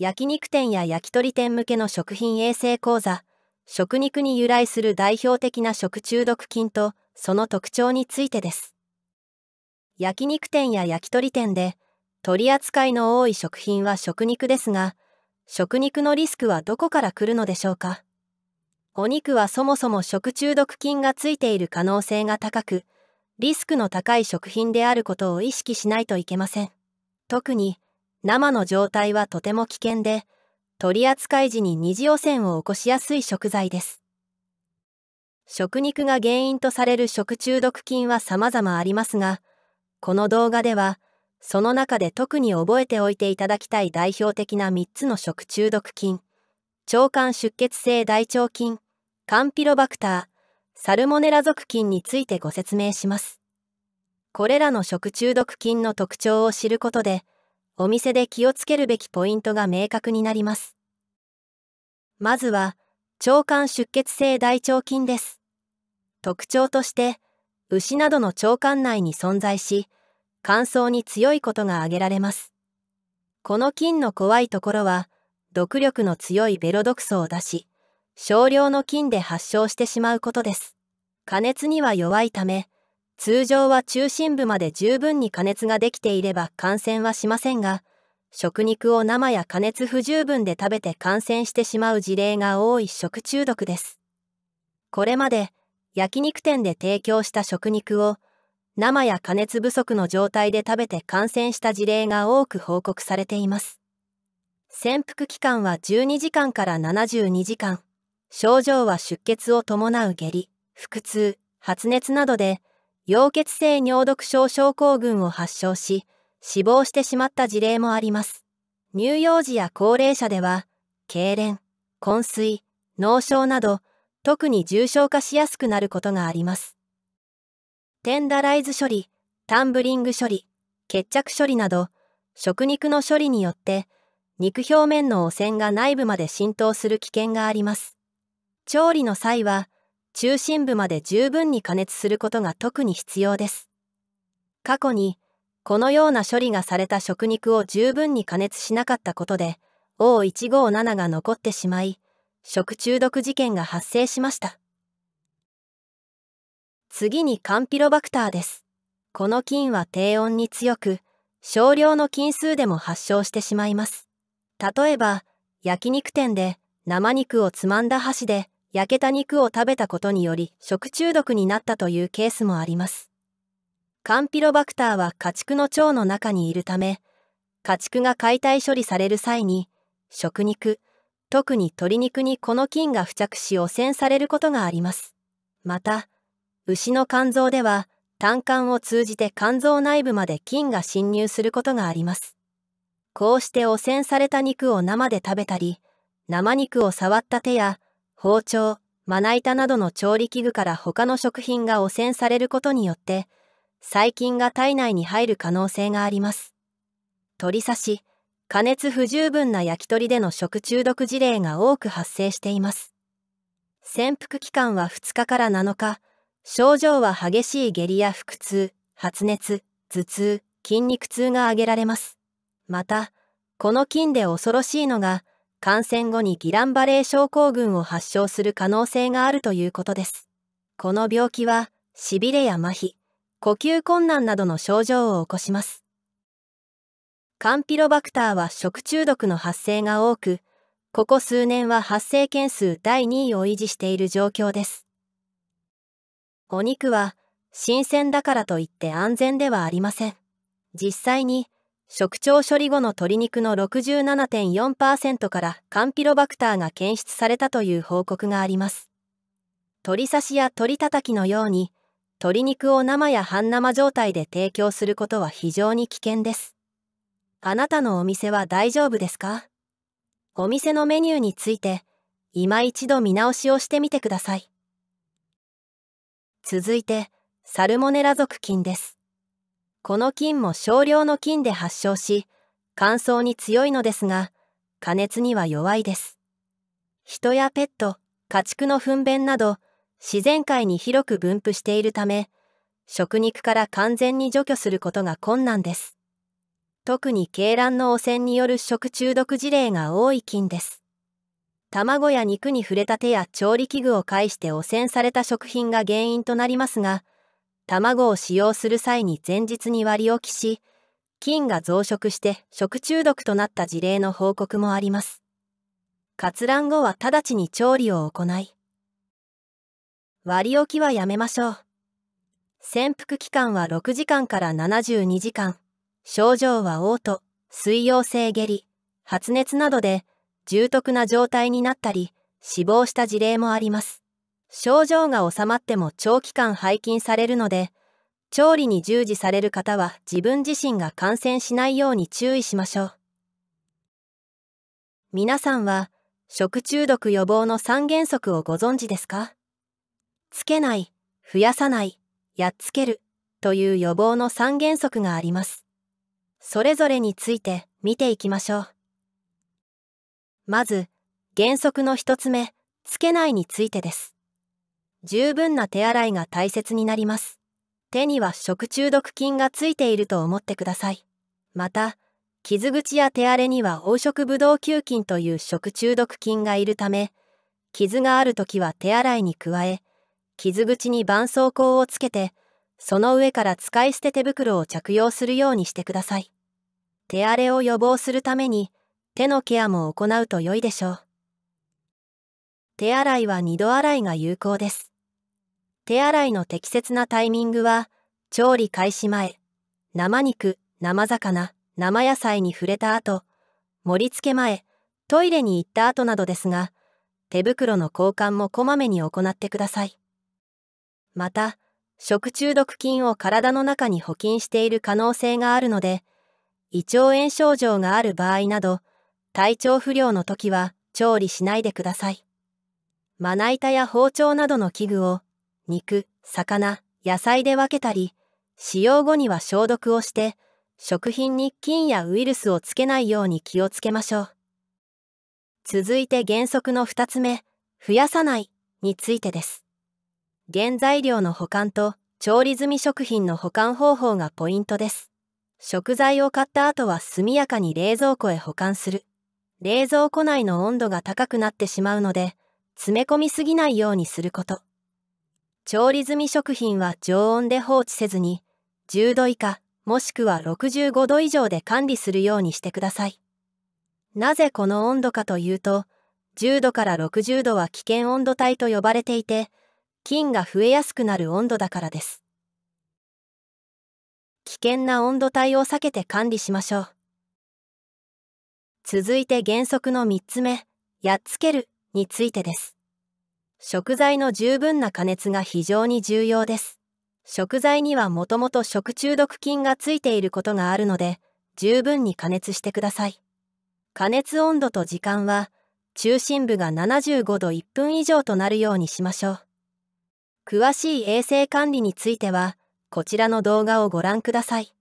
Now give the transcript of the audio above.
焼肉店や焼き鳥店向けの食品衛生講座、食肉に由来する代表的な食中毒菌とその特徴についてです。焼肉店や焼き鳥店で取り扱いの多い食品は食肉ですが、食肉のリスクはどこから来るのでしょうかお肉はそもそも食中毒菌がついている可能性が高く、リスクの高い食品であることを意識しないといけません。特に、生の状態はとても危険で、取り扱い時に二次汚染を起こしやすい食材です。食肉が原因とされる食中毒菌は様々ありますが、この動画では、その中で特に覚えておいていただきたい代表的な3つの食中毒菌、腸管出血性大腸菌、カンピロバクター、サルモネラ属菌についてご説明します。これらの食中毒菌の特徴を知ることで、お店で気をつけるべきポイントが明確になります。まずは、腸管出血性大腸菌です。特徴として、牛などの腸管内に存在し、乾燥に強いことが挙げられます。この菌の怖いところは、毒力の強いベロ毒素を出し、少量の菌で発症してしまうことです。加熱には弱いため、通常は中心部まで十分に加熱ができていれば感染はしませんが、食肉を生や加熱不十分で食べて感染してしまう事例が多い食中毒です。これまで焼肉店で提供した食肉を生や加熱不足の状態で食べて感染した事例が多く報告されています。潜伏期間は12時間から72時間。症状は出血を伴う下痢、腹痛、発熱などで、溶血性尿毒症症候群を発症し、死亡してしまった事例もあります。乳幼児や高齢者では、痙攣、昏睡、脳症など、特に重症化しやすくなることがあります。テンダライズ処理、タンブリング処理、決着処理など、食肉の処理によって、肉表面の汚染が内部まで浸透する危険があります。調理の際は、中心部まで十分に加熱することが特に必要です。過去に、このような処理がされた食肉を十分に加熱しなかったことで、O157 が残ってしまい、食中毒事件が発生しました。次にカンピロバクターです。この菌は低温に強く、少量の菌数でも発症してしまいます。例えば、焼肉店で生肉をつまんだ箸で焼けた肉を食べたことにより食中毒になったというケースもあります。カンピロバクターは家畜の腸の中にいるため、家畜が解体処理される際に、食肉、特に鶏肉にこの菌が付着し汚染されることがあります。また、牛の肝臓では、胆管を通じて肝臓内部まで菌が侵入することがあります。こうして汚染された肉を生で食べたり、生肉を触った手や包丁、まな板などの調理器具から他の食品が汚染されることによって、細菌が体内に入る可能性があります。取り刺し、加熱不十分な焼き鳥での食中毒事例が多く発生しています。潜伏期間は2日から7日、症状は激しい下痢や腹痛、発熱、頭痛、筋肉痛が挙げられます。また、この菌で恐ろしいのが、感染後にギランバレー症候群を発症する可能性があるということです。この病気は、しびれや麻痺、呼吸困難などの症状を起こします。カンピロバクターは食中毒の発生が多く、ここ数年は発生件数第2位を維持している状況です。お肉は新鮮だからといって安全ではありません。実際に食調処理後の鶏肉の67.4%からカンピロバクターが検出されたという報告があります。鶏刺しや鶏たたきのように、鶏肉を生や半生状態で提供することは非常に危険です。あなたのお店は大丈夫ですかお店のメニューについて、今一度見直しをしてみてください。続いて、サルモネラ属菌です。この菌も少量の菌で発症し、乾燥に強いのですが、加熱には弱いです。人やペット、家畜の糞便など、自然界に広く分布しているため、食肉から完全に除去することが困難です。特に鶏卵の汚染による食中毒事例が多い菌です。卵や肉に触れた手や調理器具を介して汚染された食品が原因となりますが、卵を使用する際に前日に割り置きし、菌が増殖して食中毒となった事例の報告もあります。割卵後は直ちに調理を行い、割り置きはやめましょう。潜伏期間は6時間から72時間。症状は嘔吐、水溶性下痢、発熱などで重篤な状態になったり、死亡した事例もあります。症状が治まっても長期間廃菌されるので、調理に従事される方は自分自身が感染しないように注意しましょう。皆さんは食中毒予防の三原則をご存知ですかつけない、増やさない、やっつけるという予防の三原則があります。それぞれについて見ていきましょう。まず、原則の1つ目、つけないについてです。十分な手洗いが大切になります。手には食中毒菌がついていると思ってください。また、傷口や手荒れには黄色ブドウ球菌という食中毒菌がいるため、傷がある時は手洗いに加え、傷口に絆創膏をつけて、その上から使い捨て手袋を着用するようにしてください。手荒れを予防するために、手のケアも行うと良いでしょう。手洗いは二度洗いが有効です。手洗いの適切なタイミングは、調理開始前、生肉、生魚、生野菜に触れた後、盛り付け前、トイレに行った後などですが、手袋の交換もこまめに行ってください。また、食中毒菌を体の中に補菌している可能性があるので、胃腸炎症状がある場合など、体調不良の時は調理しないでください。まな板や包丁などの器具を肉、魚、野菜で分けたり、使用後には消毒をして、食品に菌やウイルスをつけないように気をつけましょう。続いて原則の2つ目、増やさないについてです。原材料の保管と調理済み食品の保管方法がポイントです。食材を買った後は速やかに冷蔵庫へ保管する。冷蔵庫内の温度が高くなってしまうので、詰め込みすぎないようにすること。調理済み食品は常温で放置せずに、10度以下、もしくは65度以上で管理するようにしてください。なぜこの温度かというと、10度から60度は危険温度帯と呼ばれていて、菌が増えやすくなる温度だからです。危険な温度帯を避けて管理しましょう。続いて原則の3つ目、やっつけるについてです。食材の十分な加熱が非常に重要です。食材にはもともと食中毒菌がついていることがあるので、十分に加熱してください。加熱温度と時間は、中心部が75度1分以上となるようにしましょう。詳しい衛生管理については、こちらの動画をご覧ください。